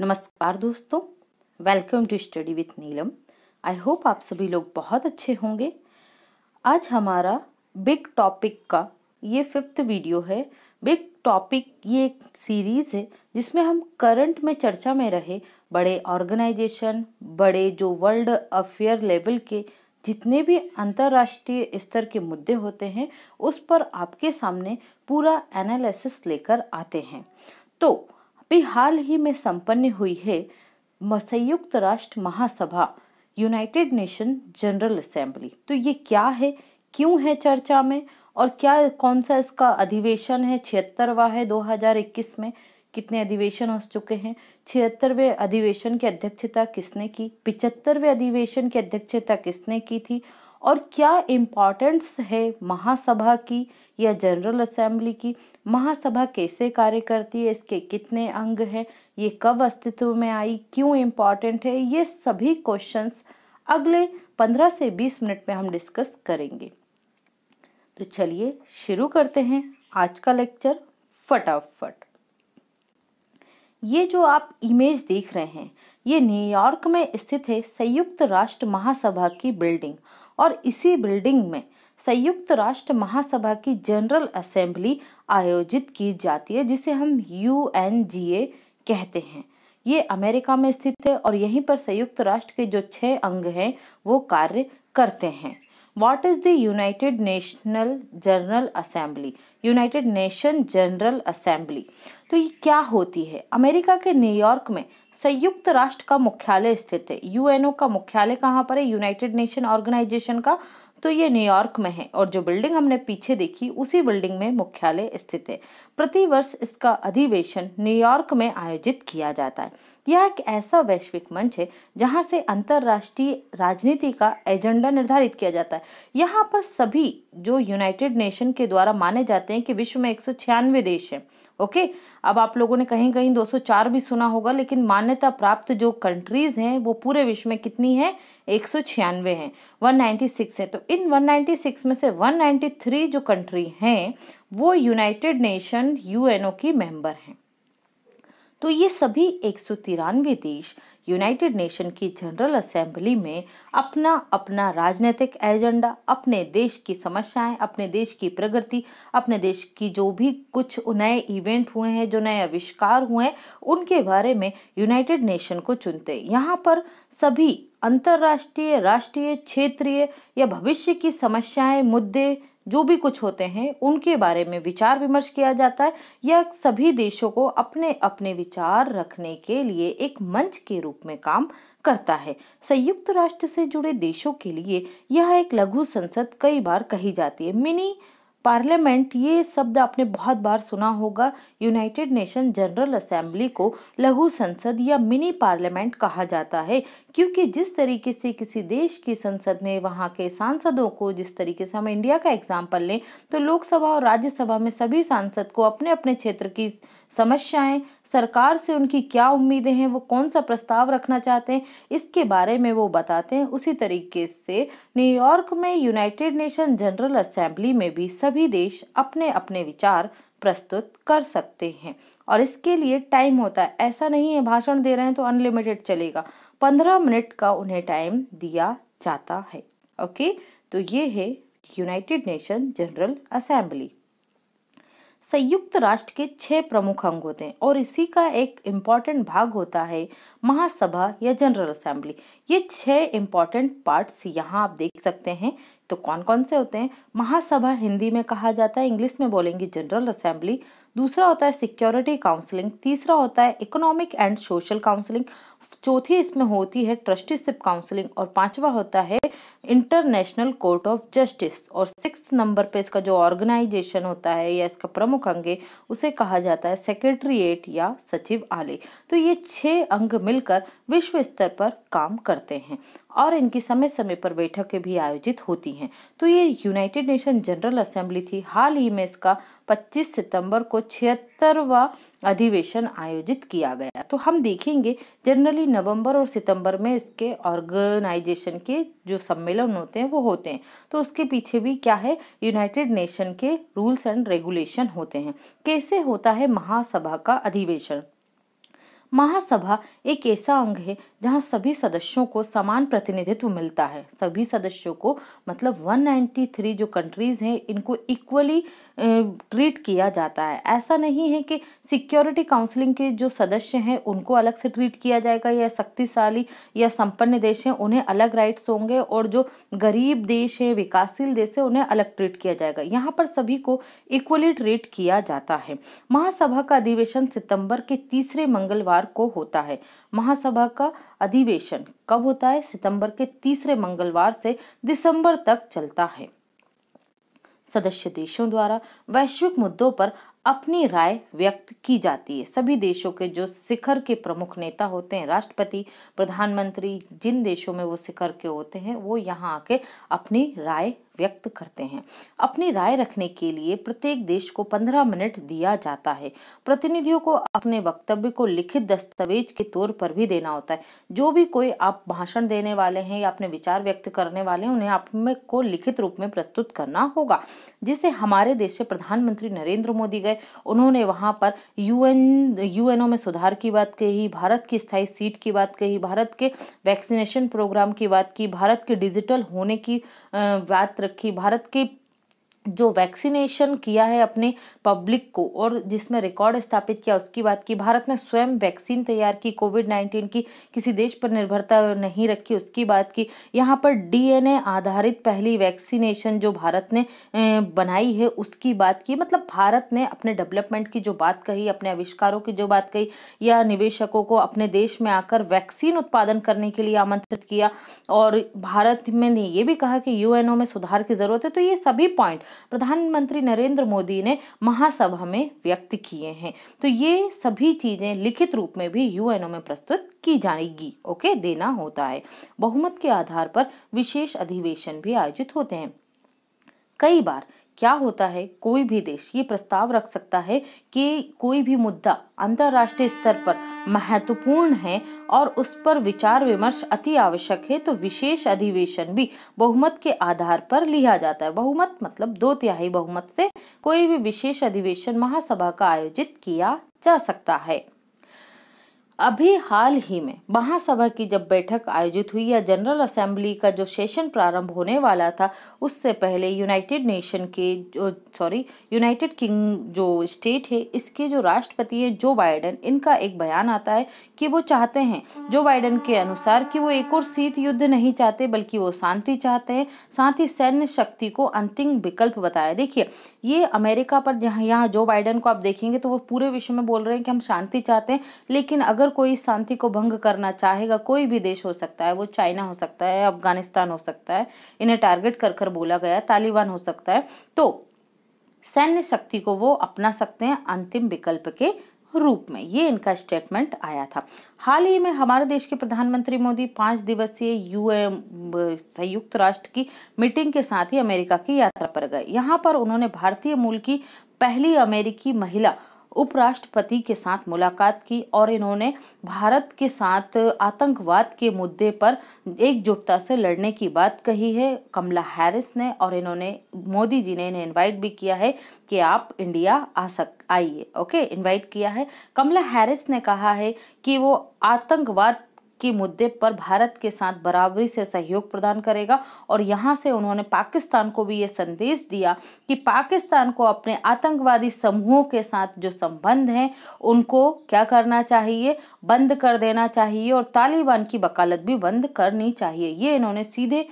नमस्कार दोस्तों welcome to study with Neelam I hope आप सभी लोग बहुत अच्छे होंगे आज हमारा बिग टॉपिक का ये फिफ्थ वीडियो है बिग टॉपिक ये एक सीरीज़ है जिसमें हम करंट में चर्चा में रहे बड़े ऑर्गेनाइजेशन बड़े जो वर्ल्ड अफेयर लेवल के जितने भी अंतर्राष्ट्रीय स्तर के मुद्दे होते हैं उस पर आपके सामने पूरा एनालिसिस लेकर आते हैं तो वे हाल ही में संपन्न हुई है संयुक्त राष्ट्र महासभा यूनाइटेड नेशन जनरल असेंबली तो ये क्या है क्यों है चर्चा में और क्या कौन सा इसका अधिवेशन है छिहत्तरवा है 2021 में कितने अधिवेशन हो चुके हैं छिहत्तरवें अधिवेशन की अध्यक्षता किसने की पिचहत्तरवें अधिवेशन की अध्यक्षता किसने की थी और क्या इम्पॉर्टेंस है महासभा की या जनरल असेंबली की महासभा कैसे कार्य करती है इसके कितने अंग हैं ये कब अस्तित्व में आई क्यों इम्पॉर्टेंट है ये सभी क्वेश्चंस अगले पंद्रह से बीस मिनट में हम डिस्कस करेंगे तो चलिए शुरू करते हैं आज का लेक्चर फटाफट ये जो आप इमेज देख रहे हैं ये न्यूयॉर्क में स्थित है संयुक्त राष्ट्र महासभा की बिल्डिंग और इसी बिल्डिंग में संयुक्त राष्ट्र महासभा की जनरल असेंबली आयोजित की जाती है जिसे हम यू कहते हैं ये अमेरिका में स्थित है और यहीं पर संयुक्त राष्ट्र के जो छः अंग हैं वो कार्य करते हैं what is the United National General Assembly United nation general Assembly तो ये क्या होती है अमेरिका के न्यूयॉर्क में संयुक्त राष्ट्र का मुख्यालय स्थित है यूएनओ का मुख्यालय कहाँ पर है यूनाइटेड नेशन ऑर्गेनाइजेशन का तो ये न्यूयॉर्क में है और जो बिल्डिंग हमने पीछे देखी उसी बिल्डिंग में मुख्यालय स्थित है प्रतिवर्ष इसका अधिवेशन न्यूयॉर्क में आयोजित किया जाता है यह एक ऐसा वैश्विक मंच है जहां से अंतर्राष्ट्रीय राजनीति का एजेंडा निर्धारित किया जाता है यहाँ पर सभी जो यूनाइटेड नेशन के द्वारा माने जाते हैं कि विश्व में एक देश हैं ओके अब आप लोगों ने कहीं कहीं 204 भी सुना होगा लेकिन मान्यता प्राप्त जो कंट्रीज़ हैं वो पूरे विश्व में कितनी है एक सौ छियानवे हैं वन है सिक्स तो इन वन नाइन्टी सिक्स में से वन थ्री जो कंट्री हैं वो यूनाइटेड नेशन यूएनओ की मेंबर हैं तो ये सभी एक सौ तिरानवे देश यूनाइटेड नेशन की जनरल असेंबली में अपना अपना राजनीतिक एजेंडा अपने देश की समस्याएं अपने देश की प्रगति अपने देश की जो भी कुछ नए इवेंट हुए हैं जो नए आविष्कार हुए हैं उनके बारे में यूनाइटेड नेशन को चुनते हैं यहाँ पर सभी अंतर्राष्ट्रीय राष्ट्रीय क्षेत्रीय या भविष्य की समस्याएं मुद्दे जो भी कुछ होते हैं उनके बारे में विचार विमर्श किया जाता है यह सभी देशों को अपने अपने विचार रखने के लिए एक मंच के रूप में काम करता है संयुक्त राष्ट्र से जुड़े देशों के लिए यह एक लघु संसद कई बार कही जाती है मिनी पार्लियामेंट ये शब्द आपने बहुत बार सुना होगा यूनाइटेड नेशन जनरल असेंबली को लघु संसद या मिनी पार्लियामेंट कहा जाता है क्योंकि जिस तरीके से किसी देश की संसद में वहाँ के सांसदों को जिस तरीके से हम इंडिया का एग्जाम्पल लें तो लोकसभा और राज्यसभा में सभी सांसद को अपने अपने क्षेत्र की समस्याएं सरकार से उनकी क्या उम्मीदें हैं वो कौन सा प्रस्ताव रखना चाहते हैं इसके बारे में वो बताते हैं उसी तरीके से न्यूयॉर्क में यूनाइटेड नेशन जनरल असेंबली में भी सभी देश अपने अपने विचार प्रस्तुत कर सकते हैं और इसके लिए टाइम होता है ऐसा नहीं है भाषण दे रहे हैं तो अनलिमिटेड चलेगा पंद्रह मिनट का उन्हें टाइम दिया जाता है ओके तो ये है यूनाइटेड नेशन जनरल असेंबली संयुक्त राष्ट्र के छह प्रमुख अंग होते हैं और इसी का एक इम्पॉर्टेंट भाग होता है महासभा या जनरल असेंबली ये छह इम्पॉर्टेंट पार्ट्स यहाँ आप देख सकते हैं तो कौन कौन से होते हैं महासभा हिंदी में कहा जाता है इंग्लिश में बोलेंगे जनरल असेंबली दूसरा होता है सिक्योरिटी काउंसलिंग तीसरा होता है इकोनॉमिक एंड सोशल काउंसलिंग चौथी इसमें होती है ट्रस्टीशिप काउंसलिंग और पांचवा होता है इंटरनेशनल कोर्ट ऑफ जस्टिस और सिक्स नंबर पे इसका जो ऑर्गेनाइजेशन होता है या इसका प्रमुख अंग है उसे कहा जाता है सेक्रेटरिएट या सचिव आले तो ये छः अंग मिलकर विश्व स्तर पर काम करते हैं और इनकी समय समय पर बैठकें भी आयोजित होती हैं तो ये यूनाइटेड नेशन जनरल असेंबली थी हाल ही में इसका 25 सितंबर को छिहत्तरवा अधिवेशन आयोजित किया गया तो हम देखेंगे जनरली नवंबर और सितंबर में इसके ऑर्गेनाइजेशन के जो सम्मेलन सम्मेलन होते हैं वो होते हैं तो उसके पीछे भी क्या है यूनाइटेड नेशन के रूल्स एंड रेगुलेशन होते हैं कैसे होता है महासभा का अधिवेशन महासभा एक ऐसा अंग है जहां सभी सदस्यों को समान प्रतिनिधित्व मिलता है सभी सदस्यों को मतलब 193 जो कंट्रीज हैं इनको इक्वली ट्रीट किया जाता है ऐसा नहीं है कि सिक्योरिटी काउंसलिंग के जो सदस्य हैं उनको अलग से ट्रीट किया जाएगा या शक्तिशाली या संपन्न देश हैं उन्हें अलग राइट्स होंगे और जो गरीब देश हैं विकासशील देश है उन्हें अलग ट्रीट किया जाएगा यहाँ पर सभी को इक्वली ट्रीट किया जाता है महासभा का अधिवेशन सितंबर के तीसरे मंगलवार को होता है महासभा का अधिवेशन कब होता है सितंबर के तीसरे मंगलवार से दिसंबर तक चलता है सदस्य देशों द्वारा वैश्विक मुद्दों पर अपनी राय व्यक्त की जाती है सभी देशों के जो शिखर के प्रमुख नेता होते हैं राष्ट्रपति प्रधानमंत्री जिन देशों में वो शिखर के होते हैं वो यहाँ आके अपनी राय व्यक्त करते हैं अपनी राय रखने के लिए प्रत्येक देश को पंद्रह मिनट दिया जाता है प्रतिनिधियों को अपने वक्तव्य को लिखित दस्तावेज के तौर पर भी देना होता है जो भी कोई आप भाषण देने वाले हैं या अपने विचार व्यक्त करने वाले हैं उन्हें आप में को लिखित रूप में प्रस्तुत करना होगा जिसे हमारे देश के प्रधानमंत्री नरेंद्र मोदी गए उन्होंने वहां पर यूएन यूएनओ में सुधार की बात कही भारत की स्थायी सीट की बात कही भारत के वैक्सीनेशन प्रोग्राम की बात की भारत के डिजिटल होने की बात रखी भारत की जो वैक्सीनेशन किया है अपने पब्लिक को और जिसमें रिकॉर्ड स्थापित किया उसकी बात की भारत ने स्वयं वैक्सीन तैयार की कोविड नाइन्टीन की किसी देश पर निर्भरता नहीं रखी उसकी बात की यहाँ पर डीएनए आधारित पहली वैक्सीनेशन जो भारत ने बनाई है उसकी बात की मतलब भारत ने अपने डेवलपमेंट की जो बात कही अपने आविष्कारों की जो बात कही या निवेशकों को अपने देश में आकर वैक्सीन उत्पादन करने के लिए आमंत्रित किया और भारत में ने ये भी कहा कि यूएनओ में सुधार की ज़रूरत है तो ये सभी पॉइंट प्रधानमंत्री नरेंद्र मोदी ने महासभा में व्यक्त किए हैं तो ये सभी चीज़ें लिखित रूप में भी यूएनओ में प्रस्तुत की जाएगी ओके देना होता है बहुमत के आधार पर विशेष अधिवेशन भी आयोजित होते हैं कई बार क्या होता है कोई भी देश ये प्रस्ताव रख सकता है कि कोई भी मुद्दा अंतर्राष्ट्रीय स्तर पर महत्वपूर्ण है और उस पर विचार विमर्श अति आवश्यक है तो विशेष अधिवेशन भी बहुमत के आधार पर लिया जाता है बहुमत मतलब दो तिहाई बहुमत से कोई भी विशेष अधिवेशन महासभा का आयोजित किया जा सकता है अभी हाल ही में महासभा की जब बैठक आयोजित हुई या जनरल असेंबली का जो सेशन प्रारंभ होने वाला था उससे पहले यूनाइटेड नेशन के जो सॉरी यूनाइटेड किंग जो स्टेट है इसके जो राष्ट्रपति है जो बाइडन इनका एक बयान आता है कि वो चाहते हैं जो बाइडन के अनुसार कि वो एक और शीत युद्ध नहीं चाहते बल्कि वो शांति चाहते हैं साथ ही सैन्य शक्ति को अंतिम विकल्प बताया देखिए ये अमेरिका पर जहाँ यहाँ जो बाइडन को आप देखेंगे तो वो पूरे विश्व में बोल रहे हैं कि हम शांति चाहते हैं लेकिन अगर अगर कोई शांति को भंग करना चाहेगा कोई भी देश हो सकता है वो चाइना हो सकता है अफगानिस्तान हो सकता है इन्हें टारगेट कर कर बोला गया तालिबान हो सकता है तो सैन्य शक्ति को वो अपना सकते हैं अंतिम विकल्प के रूप में ये इनका स्टेटमेंट आया था हाल ही में हमारे देश के प्रधानमंत्री मोदी पांच दिवसीय यूएम संयुक्त राष्ट्र की मीटिंग के साथ ही अमेरिका की यात्रा पर गए यहाँ पर उन्होंने भारतीय मूल की पहली अमेरिकी महिला उपराष्ट्रपति के साथ मुलाकात की और इन्होंने भारत के साथ आतंकवाद के मुद्दे पर एकजुटता से लड़ने की बात कही है कमला हैरिस ने और इन्होंने मोदी जी ने इन्हें इन्वाइट भी किया है कि आप इंडिया आ सक आइए ओके इन्वाइट किया है कमला हैरिस ने कहा है कि वो आतंकवाद की मुद्दे पर भारत के साथ बराबरी से सहयोग प्रदान करेगा और यहाँ से उन्होंने पाकिस्तान को भी ये संदेश दिया कि पाकिस्तान को अपने आतंकवादी समूहों के साथ जो संबंध हैं उनको क्या करना चाहिए बंद कर देना चाहिए और तालिबान की वकालत भी बंद करनी चाहिए ये इन्होंने सीधे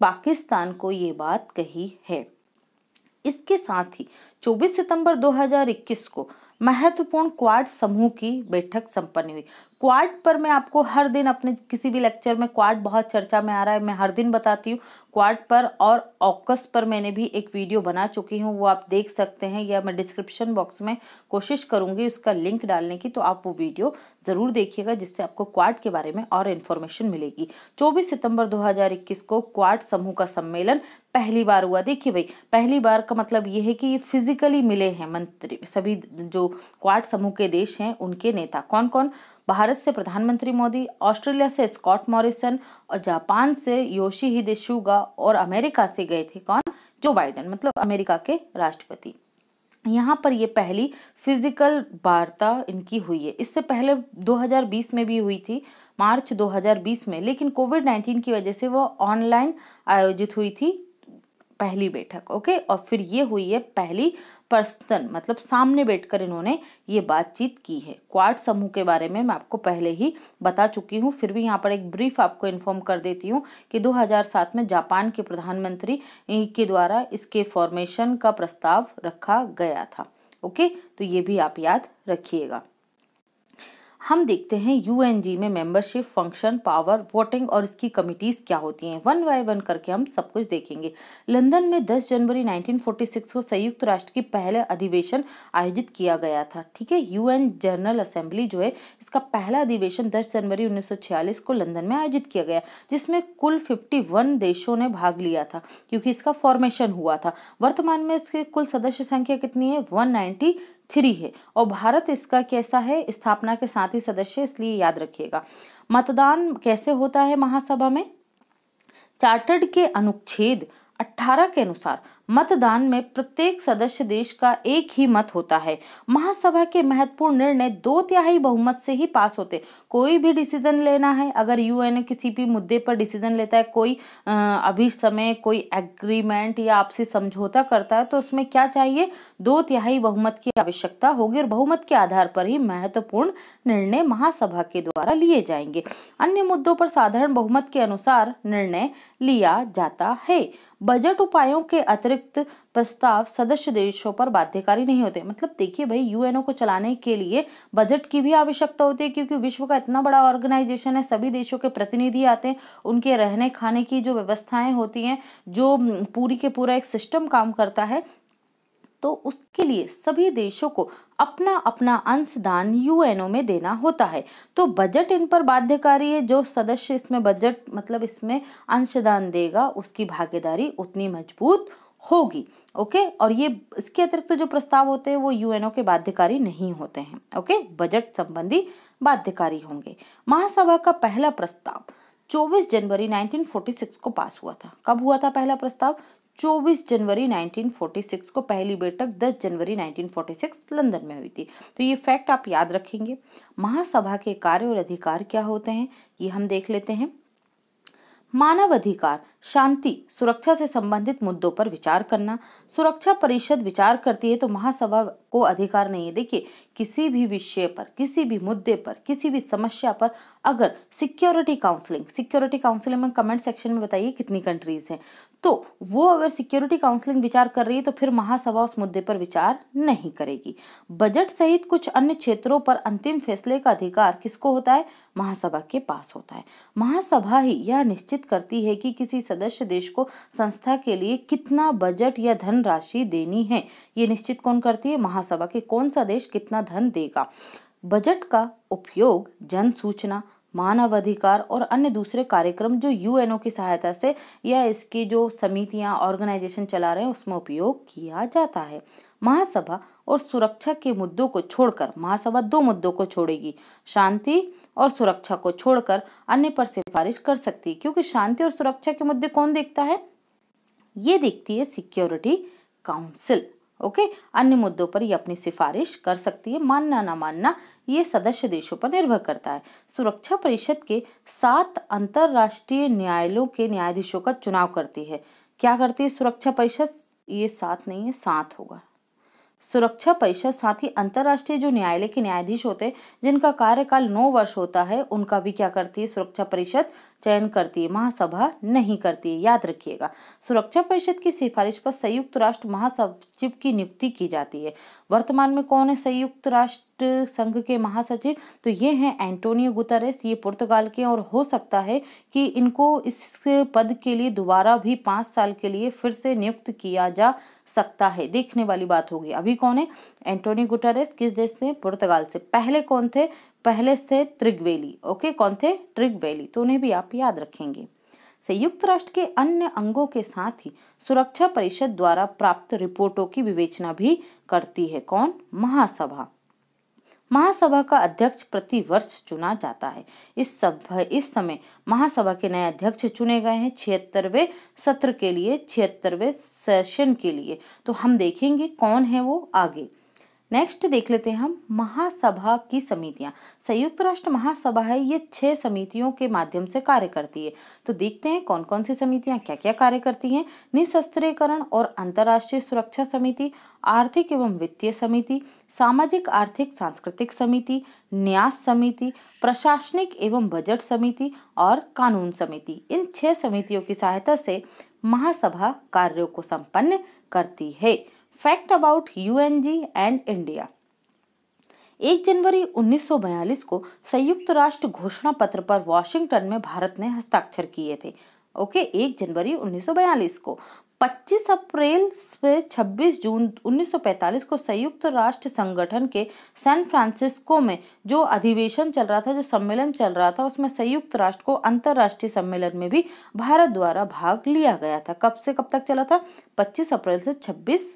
पाकिस्तान को ये बात कही है इसके साथ ही 24 सितंबर 2021 को महत्वपूर्ण क्वाड समूह की बैठक संपन्न हुई क्वाट पर मैं आपको हर दिन अपने किसी भी लेक्चर में क्वार्ट बहुत चर्चा में आ रहा है मैं हर दिन बताती हूँ क्वाट पर और ऑकस पर मैंने भी एक वीडियो बना चुकी हूँ वो आप देख सकते हैं या मैं डिस्क्रिप्शन बॉक्स में कोशिश करूँगी उसका लिंक डालने की तो आप वो वीडियो ज़रूर देखिएगा जिससे आपको क्वाट के बारे में और इन्फॉर्मेशन मिलेगी चौबीस सितंबर दो को क्वाट समूह का सम्मेलन पहली बार हुआ देखिए भाई पहली बार का मतलब ये है कि ये फिजिकली मिले हैं मंत्री सभी जो क्वाट समूह के देश हैं उनके नेता कौन कौन भारत से प्रधानमंत्री मोदी ऑस्ट्रेलिया से स्कॉट मॉरिसन और जापान से योशी हिदे शुगा और अमेरिका से गए थे कौन जो बाइडन मतलब अमेरिका के राष्ट्रपति यहाँ पर ये पहली फिजिकल वार्ता इनकी हुई है इससे पहले 2020 में भी हुई थी मार्च 2020 में लेकिन कोविड 19 की वजह से वो ऑनलाइन आयोजित हुई थी पहली बैठक ओके और फिर ये हुई है पहली पर्सन मतलब सामने बैठकर इन्होंने ये बातचीत की है क्वाड समूह के बारे में मैं आपको पहले ही बता चुकी हूँ फिर भी यहाँ पर एक ब्रीफ आपको इन्फॉर्म कर देती हूँ कि 2007 में जापान के प्रधानमंत्री के द्वारा इसके फॉर्मेशन का प्रस्ताव रखा गया था ओके तो ये भी आप याद रखिएगा हम देखते हैं जी में मेंबरशिप फंक्शन पावर वोटिंग और इसकी कमिटीज क्या होती हैं वन बाय वन करके हम सब कुछ देखेंगे लंदन में 10 जनवरी 1946 को संयुक्त राष्ट्र की पहले अधिवेशन आयोजित किया गया था ठीक है एन जनरल असेंबली जो है इसका पहला अधिवेशन 10 जनवरी 1946 को लंदन में आयोजित किया गया जिसमें कुल फिफ्टी देशों ने भाग लिया था क्योंकि इसका फॉर्मेशन हुआ था वर्तमान में इसके कुल सदस्य संख्या कितनी है वन थ्री है और भारत इसका कैसा है स्थापना के साथ ही सदस्य इसलिए याद रखिएगा मतदान कैसे होता है महासभा में चार्टर्ड के अनुच्छेद 18 के अनुसार मतदान में प्रत्येक सदस्य देश का एक ही मत होता है महासभा के महत्वपूर्ण निर्णय दो तिहाई बहुमत से ही पास होते कोई भी डिसीजन लेना है अगर यूएन किसी भी मुद्दे पर डिसीजन लेता है कोई अभी समय कोई एग्रीमेंट या आपसी समझौता करता है तो उसमें क्या चाहिए दो तिहाई बहुमत की आवश्यकता होगी और बहुमत के आधार पर ही महत्वपूर्ण निर्णय महासभा के द्वारा लिए जाएंगे अन्य मुद्दों पर साधारण बहुमत के अनुसार निर्णय लिया जाता है बजट उपायों के अतिरिक्त प्रस्ताव सदस्य देशों पर बाध्यकारी नहीं होते मतलब देखिए भाई यूएनओ को चलाने के लिए बजट की भी आवश्यकता होती है क्योंकि विश्व का इतना बड़ा ऑर्गेनाइजेशन है सभी देशों के प्रतिनिधि आते हैं उनके रहने खाने की जो व्यवस्थाएं होती हैं जो पूरी के पूरा एक सिस्टम काम करता है तो उसके लिए सभी देशों को अपना अपना अंशदान यूएनओ में देना होता है तो बजट इन पर बाध्यकारी है जो सदस्य इसमें बजट मतलब इसमें अंशदान देगा उसकी भागीदारी उतनी मजबूत होगी ओके और ये इसके अतिरिक्त तो जो प्रस्ताव होते हैं वो यूएनओ के बाध्यकारी नहीं होते हैं ओके बजट संबंधी बाध्यकारी होंगे महासभा का पहला प्रस्ताव 24 जनवरी 1946 को पास हुआ था कब हुआ था पहला प्रस्ताव 24 जनवरी 1946 को पहली बैठक 10 जनवरी 1946 लंदन में हुई थी तो ये फैक्ट आप याद रखेंगे महासभा के कार्य और अधिकार क्या होते हैं ये हम देख लेते हैं मानव अधिकार शांति सुरक्षा से संबंधित मुद्दों पर विचार करना सुरक्षा परिषद विचार करती है तो महासभा को अधिकार नहीं है देखिए किसी भी विषय पर किसी भी मुद्दे पर किसी भी समस्या पर अगर सिक्योरिटी काउंसलिंग सिक्योरिटी काउंसलिंग में कमेंट सेक्शन में बताइए कितनी कंट्रीज हैं तो वो अगर सिक्योरिटी काउंसिलिंग विचार कर रही है तो फिर महासभा उस मुद्दे पर विचार नहीं करेगी बजट सहित कुछ अन्य क्षेत्रों पर अंतिम फैसले का अधिकार किसको होता है महासभा के पास होता है महासभा ही यह निश्चित करती है कि किसी सदस्य देश को संस्था के लिए कितना बजट या धनराशि देनी है ये निश्चित कौन करती है महासभा के कौन सा देश कितना धन देगा बजट का उपयोग जन सूचना मानवाधिकार और अन्य दूसरे कार्यक्रम जो यूएनओ की सहायता से या इसकी जो समितियां ऑर्गेनाइजेशन चला रहे हैं उसमें उपयोग किया जाता है महासभा और सुरक्षा के मुद्दों को छोड़कर महासभा दो मुद्दों को छोड़ेगी शांति और सुरक्षा को छोड़कर अन्य पर सिफारिश कर सकती है क्योंकि शांति और सुरक्षा के मुद्दे कौन देखता है ये देखती है सिक्योरिटी काउंसिल ओके अन्य मुद्दों पर ये अपनी सिफारिश कर सकती है मानना ना मानना ये सदस्य देशों पर निर्भर करता है सुरक्षा परिषद के सात अंतरराष्ट्रीय न्यायालयों के न्यायाधीशों का चुनाव करती है क्या करती है सुरक्षा परिषद ये सात नहीं है सात होगा सुरक्षा परिषद साथ ही अंतर्राष्ट्रीय जो न्यायालय के न्यायाधीश होते हैं जिनका कार्यकाल नौ वर्ष होता है उनका भी क्या करती है सुरक्षा परिषद चयन करती है महासभा नहीं करती है याद रखिएगा सुरक्षा परिषद की सिफारिश पर संयुक्त राष्ट्र महासचिव की नियुक्ति की जाती है वर्तमान में कौन है संयुक्त राष्ट्र संघ के महासचिव तो ये हैं एंटोनियो गुतरेस ये पुर्तगाल के और हो सकता है कि इनको इस पद के लिए दोबारा भी पाँच साल के लिए फिर से नियुक्त किया जा सकता है देखने वाली बात होगी अभी कौन है एंटोनियो गुटरेस किस देश से पुर्तगाल से पहले कौन थे पहले थे त्रिग्वेली ओके कौन थे त्रिग्वेली तो उन्हें भी आप याद रखेंगे संयुक्त राष्ट्र के अन्य अंगों के साथ ही सुरक्षा परिषद द्वारा प्राप्त रिपोर्टों की विवेचना भी करती है कौन महासभा महासभा का अध्यक्ष प्रति वर्ष चुना जाता है इस सभा इस समय महासभा के नए अध्यक्ष चुने गए हैं छिहत्तरवे सत्र के लिए छिहत्तरवे सेशन के लिए तो हम देखेंगे कौन है वो आगे नेक्स्ट देख लेते हैं हम महासभा की समितियां संयुक्त राष्ट्र महासभा है ये छह समितियों के माध्यम से कार्य करती है तो देखते हैं कौन कौन सी समितियां क्या क्या कार्य करती हैं निशस्त्रीकरण और अंतर्राष्ट्रीय सुरक्षा समिति आर्थिक एवं वित्तीय समिति सामाजिक आर्थिक सांस्कृतिक समिति न्यास समिति प्रशासनिक एवं बजट समिति और कानून समिति इन छह समितियों की सहायता से महासभा कार्यों को संपन्न करती है fact about UNG and India एक जनवरी 1942 को संयुक्त राष्ट्र घोषणा पत्र पर वॉशिंगटन में भारत ने हस्ताक्षर किए थे ओके एक जनवरी 1942 को 25 अप्रैल से 26 जून 1945 को संयुक्त राष्ट्र संगठन के सैन फ्रांसिस्को में जो अधिवेशन चल रहा था जो सम्मेलन चल रहा था उसमें संयुक्त राष्ट्र को अंतर्राष्ट्रीय सम्मेलन में भी भारत द्वारा भाग लिया गया था कब से कब तक चला था 25 अप्रैल से 26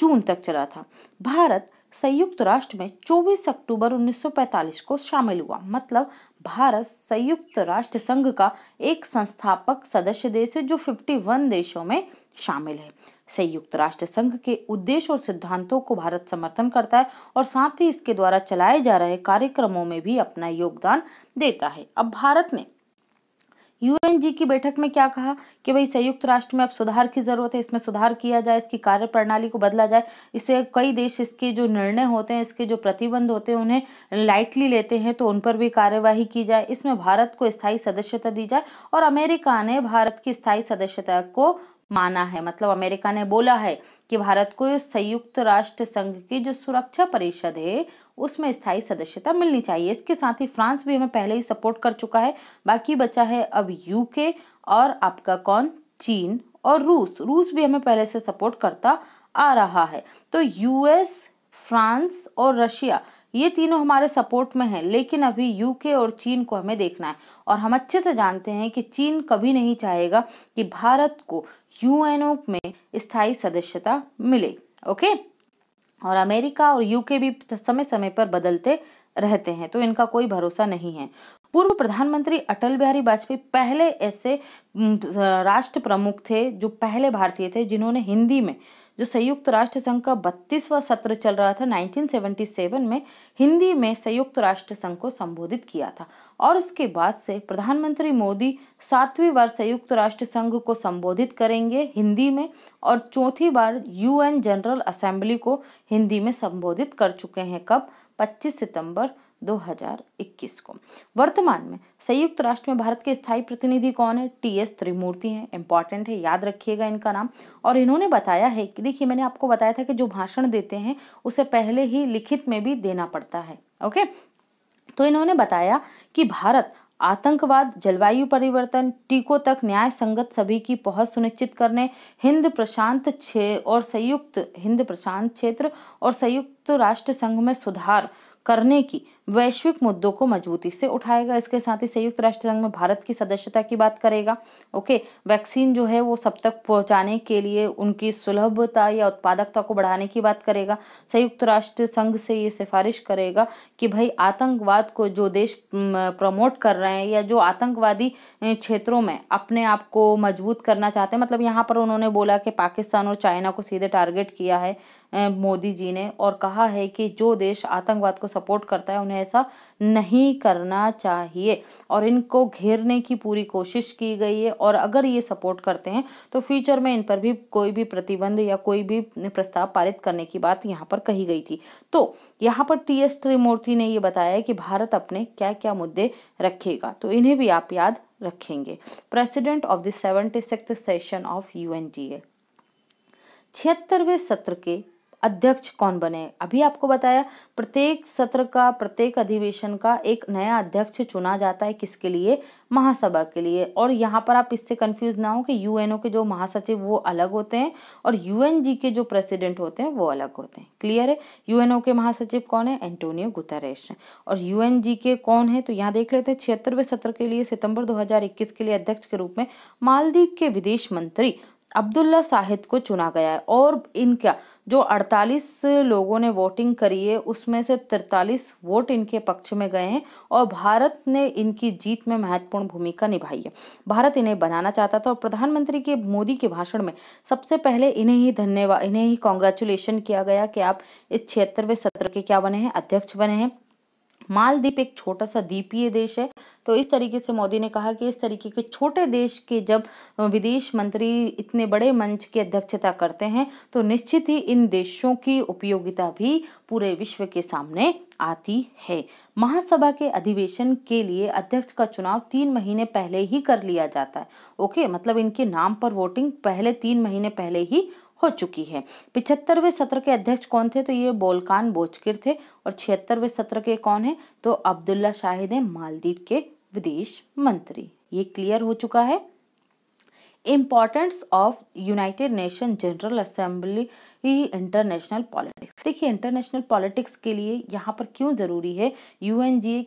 जून तक चला था भारत संयुक्त राष्ट्र में 24 अक्टूबर 1945 को शामिल हुआ मतलब भारत संयुक्त राष्ट्र संघ का एक संस्थापक सदस्य देश है जो 51 देशों में शामिल है संयुक्त राष्ट्र संघ के उद्देश्य और सिद्धांतों को भारत समर्थन करता है और साथ ही इसके द्वारा चलाए जा रहे कार्यक्रमों में भी अपना योगदान देता है अब भारत ने यूएनजी की बैठक में क्या कहा कि भाई संयुक्त राष्ट्र में अब सुधार की ज़रूरत है इसमें सुधार किया जाए इसकी कार्य प्रणाली को बदला जाए इससे कई देश इसके जो निर्णय होते हैं इसके जो प्रतिबंध होते हैं उन्हें लाइटली लेते हैं तो उन पर भी कार्यवाही की जाए इसमें भारत को स्थायी सदस्यता दी जाए और अमेरिका ने भारत की स्थायी सदस्यता को माना है मतलब अमेरिका ने बोला है कि भारत को संयुक्त राष्ट्र संघ की जो सुरक्षा परिषद है उसमें स्थायी सदस्यता मिलनी चाहिए इसके साथ ही फ्रांस भी हमें पहले ही सपोर्ट कर चुका है बाकी बचा है अब यूके और आपका कौन चीन और रूस रूस भी हमें पहले से सपोर्ट करता आ रहा है तो यूएस फ्रांस और रशिया ये तीनों हमारे सपोर्ट में हैं लेकिन अभी यूके और चीन को हमें देखना है और हम अच्छे से जानते हैं कि चीन कभी नहीं चाहेगा कि भारत को यूएनओ में स्थायी सदस्यता मिले ओके और अमेरिका और यूके भी समय समय पर बदलते रहते हैं तो इनका कोई भरोसा नहीं है पूर्व प्रधानमंत्री अटल बिहारी वाजपेयी पहले ऐसे राष्ट्र प्रमुख थे जो पहले भारतीय थे जिन्होंने हिंदी में जो संयुक्त राष्ट्र संघ का बत्तीसवां सत्र चल रहा था 1977 में हिंदी में संयुक्त राष्ट्र संघ को संबोधित किया था और उसके बाद से प्रधानमंत्री मोदी सातवीं बार संयुक्त राष्ट्र संघ को संबोधित करेंगे हिंदी में और चौथी बार यूएन जनरल असेंबली को हिंदी में संबोधित कर चुके हैं कब 25 सितंबर 2021 को वर्तमान में संयुक्त राष्ट्र में भारत के स्थायी प्रतिनिधि कौन है टी एस त्रिमूर्ति हैं इंपॉर्टेंट है याद रखिएगा इनका नाम और इन्होंने बताया है कि देखिए मैंने आपको बताया था कि जो भाषण देते हैं उसे पहले ही लिखित में भी देना पड़ता है ओके तो इन्होंने बताया कि भारत आतंकवाद जलवायु परिवर्तन टीको तक न्याय संगत सभी की पहुंच सुनिश्चित करने हिंद प्रशांत क्षे और संयुक्त हिंद प्रशांत क्षेत्र और संयुक्त राष्ट्र संघ में सुधार करने की वैश्विक मुद्दों को मजबूती से उठाएगा इसके साथ ही संयुक्त राष्ट्र संघ में भारत की सदस्यता की बात करेगा ओके वैक्सीन जो है वो सब तक पहुंचाने के लिए उनकी सुलभता या उत्पादकता को बढ़ाने की बात करेगा संयुक्त राष्ट्र संघ से ये सिफारिश करेगा कि भाई आतंकवाद को जो देश प्रमोट कर रहे हैं या जो आतंकवादी क्षेत्रों में अपने आप को मजबूत करना चाहते हैं मतलब यहाँ पर उन्होंने बोला कि पाकिस्तान और चाइना को सीधे टारगेट किया है मोदी जी ने और कहा है कि जो देश आतंकवाद को सपोर्ट करता है उन्हें ऐसा नहीं करना चाहिए और इनको घेरने की पूरी कोशिश की गई है और अगर ये सपोर्ट करते हैं तो फ्यूचर में इन पर भी कोई भी प्रतिबंध या कोई भी प्रस्ताव पारित करने की बात यहाँ पर कही गई थी तो यहाँ पर टी एस त्रिमूर्ति ने ये बताया कि भारत अपने क्या क्या मुद्दे रखेगा तो इन्हें भी आप याद रखेंगे president of the seventy session of U N छिहत्तरवें सत्र के अध्यक्ष कौन बने अभी आपको बताया प्रत्येक सत्र का प्रत्येक अधिवेशन का एक नया अध्यक्ष चुना जाता है किसके लिए महासभा के लिए और यहाँ पर आप इससे कंफ्यूज ना हो कि यूएनओ के जो महासचिव वो अलग होते हैं और यूएनजी के जो प्रेसिडेंट होते हैं वो अलग होते हैं क्लियर है यूएनओ के महासचिव कौन है एंटोनियो गुतरेश और यू के कौन है तो यहाँ देख लेते हैं छिहत्तरवें सत्र के लिए सितंबर दो के लिए अध्यक्ष के रूप में मालदीव के विदेश मंत्री अब्दुल्ला साहिद को चुना गया है और इनका जो 48 लोगों ने वोटिंग करी है उसमें से 43 वोट इनके पक्ष में गए हैं और भारत ने इनकी जीत में महत्वपूर्ण भूमिका निभाई है भारत इन्हें बनाना चाहता था और प्रधानमंत्री के मोदी के भाषण में सबसे पहले इन्हें ही धन्यवाद इन्हें ही कॉन्ग्रेचुलेशन किया गया कि आप इस छिहत्तरवें सत्र के क्या बने हैं अध्यक्ष बने हैं मालदीप एक छोटा सा द्वीपीय देश है तो इस तरीके से मोदी ने कहा कि इस तरीके के छोटे देश के जब विदेश मंत्री इतने बड़े मंच की अध्यक्षता करते हैं तो निश्चित ही इन देशों की उपयोगिता भी पूरे विश्व के सामने आती है महासभा के अधिवेशन के लिए अध्यक्ष का चुनाव तीन महीने पहले ही कर लिया जाता है ओके मतलब इनके नाम पर वोटिंग पहले तीन महीने पहले ही हो चुकी है पिछहत्तरवें सत्र के अध्यक्ष कौन थे तो ये बोलकान बोचकिर थे और छिहत्तरवें सत्र के कौन है तो अब्दुल्ला शाहिद है मालदीव के विदेश मंत्री ये क्लियर हो चुका है importance of united nation general assembly कि इंटरनेशनल पॉलिटिक्स देखिए इंटरनेशनल पॉलिटिक्स के लिए यहाँ पर क्यों ज़रूरी है यू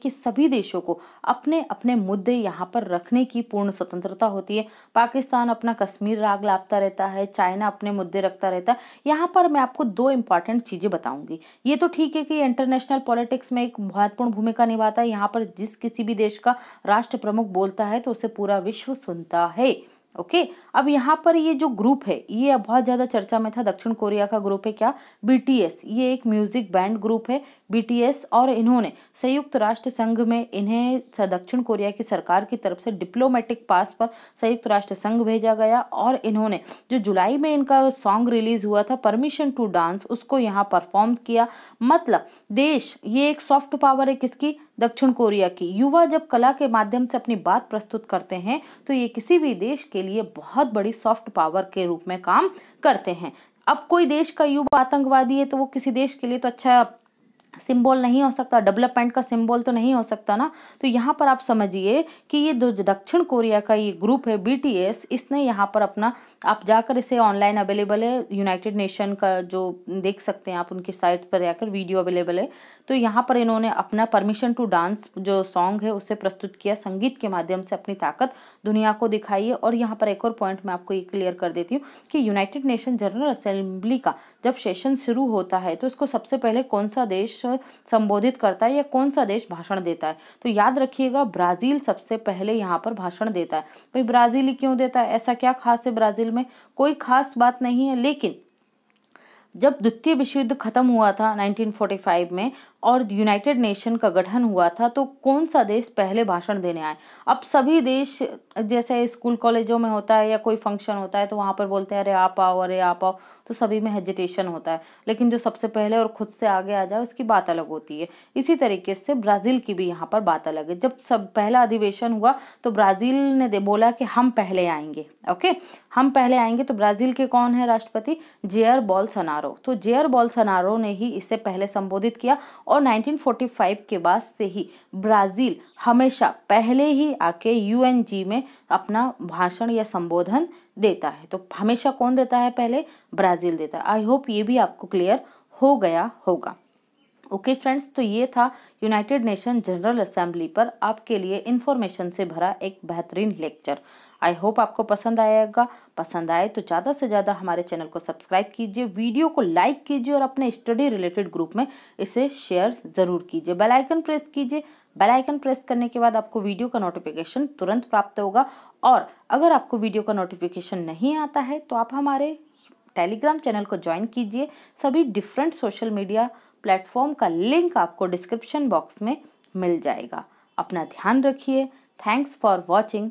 के सभी देशों को अपने अपने मुद्दे यहाँ पर रखने की पूर्ण स्वतंत्रता होती है पाकिस्तान अपना कश्मीर राग लापता रहता है चाइना अपने मुद्दे रखता रहता है यहाँ पर मैं आपको दो इंपॉर्टेंट चीज़ें बताऊंगी ये तो ठीक है कि इंटरनेशनल पॉलिटिक्स में एक महत्वपूर्ण भूमिका निभाता है यहाँ पर जिस किसी भी देश का राष्ट्र प्रमुख बोलता है तो उसे पूरा विश्व सुनता है ओके अब यहाँ पर ये जो ग्रुप है ये अब बहुत ज़्यादा चर्चा में था दक्षिण कोरिया का ग्रुप है क्या बीटीएस ये एक म्यूजिक बैंड ग्रुप है बीटीएस और इन्होंने संयुक्त राष्ट्र संघ में इन्हें दक्षिण कोरिया की सरकार की तरफ से डिप्लोमेटिक पास पर संयुक्त राष्ट्र संघ भेजा गया और इन्होंने जो जुलाई में इनका सॉन्ग रिलीज हुआ था परमिशन टू डांस उसको यहाँ परफॉर्म किया मतलब देश ये एक सॉफ्ट पावर है किसकी दक्षिण कोरिया की युवा जब कला के माध्यम से अपनी बात प्रस्तुत करते हैं तो ये किसी भी देश के लिए बहुत बड़ी सॉफ्ट पावर के रूप में काम करते हैं अब कोई देश का युवा आतंकवादी है तो वो किसी देश के लिए तो अच्छा सिंबल नहीं हो सकता डेवलपमेंट का सिंबल तो नहीं हो सकता ना तो यहाँ पर आप समझिए कि ये जो दक्षिण कोरिया का ये ग्रुप है बी इसने यहाँ पर अपना आप जाकर इसे ऑनलाइन अवेलेबल है यूनाइटेड नेशन का जो देख सकते हैं आप उनकी साइट पर जाकर वीडियो अवेलेबल है तो यहाँ पर इन्होंने अपना परमिशन टू डांस जो सॉन्ग है उसे प्रस्तुत किया संगीत के माध्यम से अपनी ताकत दुनिया को दिखाई है और यहाँ पर एक और पॉइंट मैं आपको ये क्लियर कर देती हूँ कि यूनाइटेड नेशन जनरल असेंबली का जब सेशन शुरू होता है तो उसको सबसे पहले कौन सा देश संबोधित करता है या कौन सा देश भाषण देता है तो याद रखिएगा ब्राज़ील सबसे पहले यहाँ पर भाषण देता है भाई ब्राज़ील ही क्यों देता है ऐसा क्या खास है ब्राज़ील में कोई खास बात नहीं है लेकिन जब द्वितीय विश्व युद्ध खत्म हुआ था 1945 में और यूनाइटेड नेशन का गठन हुआ था तो कौन सा देश पहले भाषण देने आए अब सभी देश जैसे स्कूल कॉलेजों में होता है या कोई फंक्शन होता है तो वहाँ पर बोलते हैं अरे आप आओ अरे आप आओ तो सभी में हेजिटेशन होता है लेकिन जो सबसे पहले और खुद से आगे आ जाए उसकी बात अलग होती है इसी तरीके से ब्राज़ील की भी यहाँ पर बात अलग है जब सब पहला अधिवेशन हुआ तो ब्राज़ील ने बोला कि हम पहले आएंगे ओके हम पहले आएंगे तो ब्राज़ील के कौन है राष्ट्रपति जेयर बॉल सनारो तो जेयर बॉल सनारो ने ही इसे पहले संबोधित किया और 1945 के बाद से ही ब्राज़ील हमेशा पहले ही आके यूएनजी में अपना भाषण या संबोधन देता है तो हमेशा कौन देता है पहले ब्राज़ील देता है आई होप ये भी आपको क्लियर हो गया होगा ओके okay फ्रेंड्स तो ये था यूनाइटेड नेशन जनरल असेंबली पर आपके लिए इन्फॉर्मेशन से भरा एक बेहतरीन लेक्चर आई होप आपको पसंद आएगा पसंद आए तो ज़्यादा से ज़्यादा हमारे चैनल को सब्सक्राइब कीजिए वीडियो को लाइक कीजिए और अपने स्टडी रिलेटेड ग्रुप में इसे शेयर ज़रूर कीजिए बेल आइकन प्रेस कीजिए बेल आइकन प्रेस करने के बाद आपको वीडियो का नोटिफिकेशन तुरंत प्राप्त होगा और अगर आपको वीडियो का नोटिफिकेशन नहीं आता है तो आप हमारे टेलीग्राम चैनल को ज्वाइन कीजिए सभी डिफरेंट सोशल मीडिया प्लेटफॉर्म का लिंक आपको डिस्क्रिप्शन बॉक्स में मिल जाएगा अपना ध्यान रखिए थैंक्स फॉर वॉचिंग